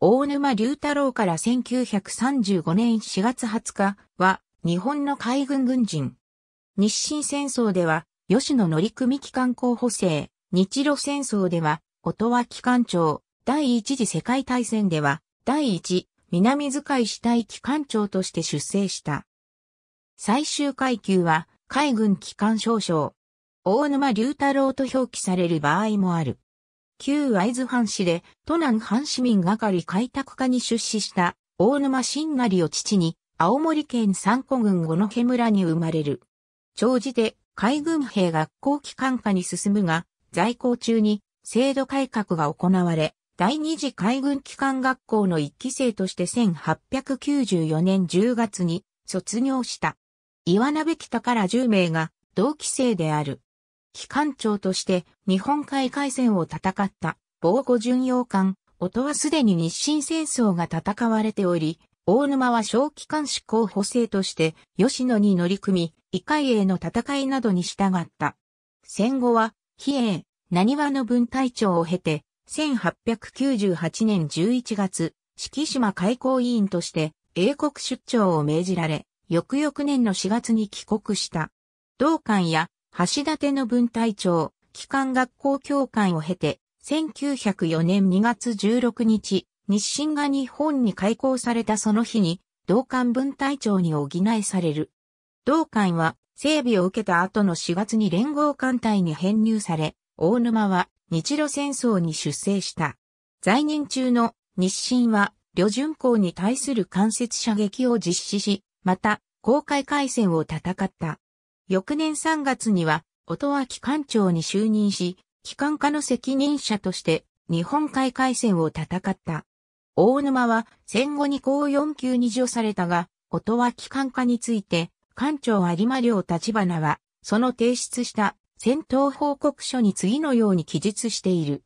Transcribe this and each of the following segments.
大沼龍太郎から1935年4月20日は日本の海軍軍人。日清戦争では吉野乗組機関候補生、日露戦争では音羽機関長、第一次世界大戦では第一南遣い死体機関長として出征した。最終階級は海軍機関少将。大沼龍太郎と表記される場合もある。旧会津藩士で、都南藩市民係開拓課に出資した大沼新成を父に、青森県三古郡五戸村に生まれる。長寿で海軍兵学校機関課に進むが、在校中に制度改革が行われ、第二次海軍機関学校の一期生として1894年10月に卒業した。岩鍋北から10名が同期生である。機関長として日本海海戦を戦った防護巡洋艦、音はすでに日清戦争が戦われており、大沼は小機関士候補生として吉野に乗り組み、異界への戦いなどに従った。戦後は、比叡、何和の分隊長を経て、1898年11月、四季島開港委員として英国出張を命じられ、翌々年の4月に帰国した。同館や橋立の分隊長、機関学校教官を経て、1904年2月16日、日清が日本に開校されたその日に、同館分隊長に補いされる。同館は、整備を受けた後の4月に連合艦隊に編入され、大沼は日露戦争に出征した。在任中の日清は、旅順港に対する間接射撃を実施し、また、公開海戦を戦った。翌年3月には、音羽機関長に就任し、機関課の責任者として日本海海戦を戦った。大沼は戦後に高4級に除されたが、音羽機関課について、艦長有馬良立花は、その提出した戦闘報告書に次のように記述している。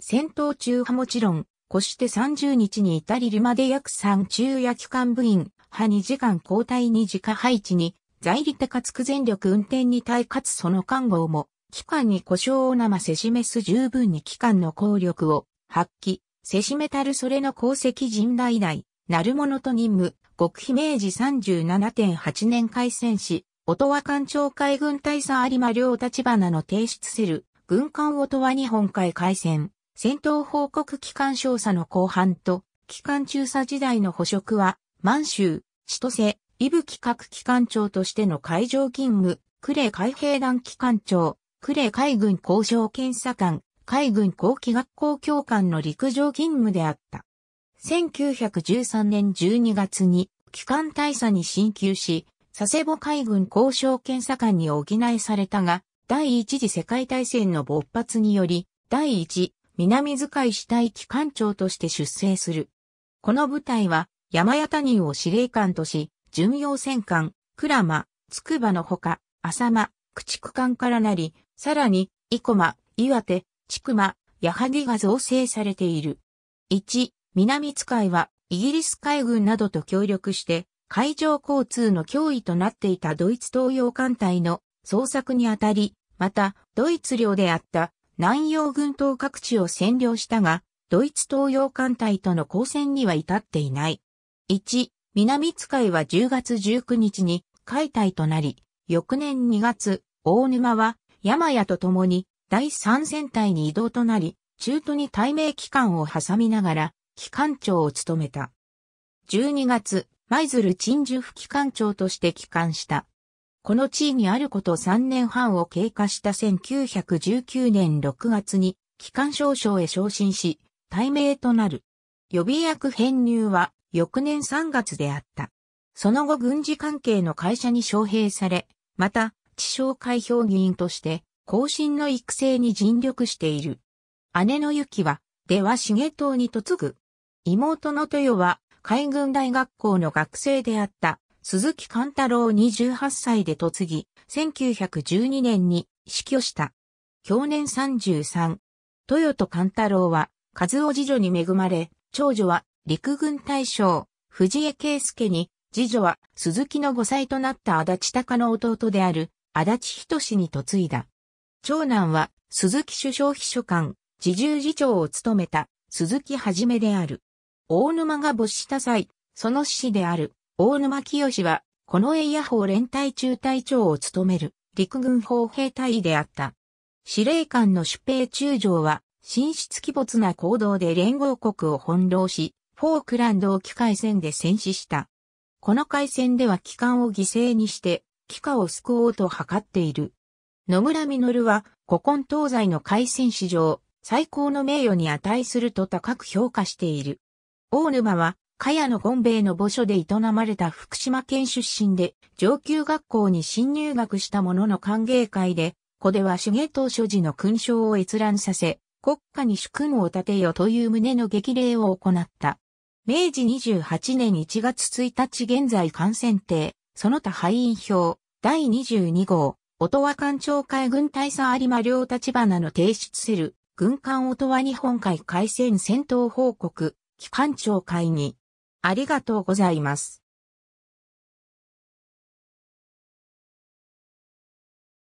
戦闘中はもちろん、越して30日に至りるまで約3中夜機関部員、派2時間交代に時間配置に在利手かつく全力運転に対かつその看護も、機関に故障を生せしめす十分に機関の効力を発揮、せしめたるそれの功績人代来、なるものと任務、極秘明治37.8年開戦し、音羽艦長海軍大佐有馬良立花の提出せる、軍艦音羽日本海海戦、戦闘報告機関少佐の後半と、機関中佐時代の捕食は、満州、千歳、伊吹各機関長としての海上勤務、呉海兵団機関長、呉海軍交渉検査官、海軍後期学校教官の陸上勤務であった。1913年12月に機関大佐に進級し、佐世保海軍交渉検査官に補いされたが、第一次世界大戦の勃発により、第一、南遣い死体機関長として出征する。この部隊は、山谷谷を司令官とし、巡洋戦艦、鞍馬、つくばのほか、浅間、駆逐艦からなり、さらに、生駒、岩手、千曲、矢作が造成されている。1、南使いは、イギリス海軍などと協力して、海上交通の脅威となっていたドイツ東洋艦隊の捜索にあたり、また、ドイツ領であった南洋軍島各地を占領したが、ドイツ東洋艦隊との交戦には至っていない。1、南使いは10月19日に解体となり、翌年2月、大沼は山屋と共に第三戦隊に移動となり、中途に対明機関を挟みながら、機関長を務めた。12月、舞鶴鎮守府機関長として帰還した。この地位にあること3年半を経過した1919年6月に、機関少将へ昇進し、対明となる。予備役編入は、翌年3月であった。その後軍事関係の会社に招聘され、また、地商会評議員として、後進の育成に尽力している。姉の雪は、では重党に嫁ぐ。妹の豊は、海軍大学校の学生であった、鈴木貫太郎28歳で嫁ぎ、1912年に死去した。去年33。豊と貫太郎は、和夫次女に恵まれ、長女は陸軍大将、藤江圭介に、次女は鈴木の5歳となった足立隆の弟である足立仁に嫁いだ。長男は鈴木首相秘書官、自重次長を務めた鈴木はじめである。大沼が没した際、その師である大沼清は、この栄野法連隊中隊長を務める陸軍砲兵隊であった。司令官の主兵中将は、神出鬼没な行動で連合国を翻弄し、フォークランド沖海戦で戦死した。この海戦では機関を犠牲にして、機関を救おうと図っている。野村実は、古今東西の海戦史上、最高の名誉に値すると高く評価している。大沼は、茅野権兵衛の墓所で営まれた福島県出身で、上級学校に新入学した者の歓迎会で、子では主芸当所時の勲章を閲覧させ、国家に主君を立てよという旨の激励を行った。明治28年1月1日現在艦船艇、その他敗因表、第22号、音羽艦長海軍大佐有馬両立花の提出せる、軍艦音羽日本海海戦戦闘報告、機関長会に、ありがとうございます。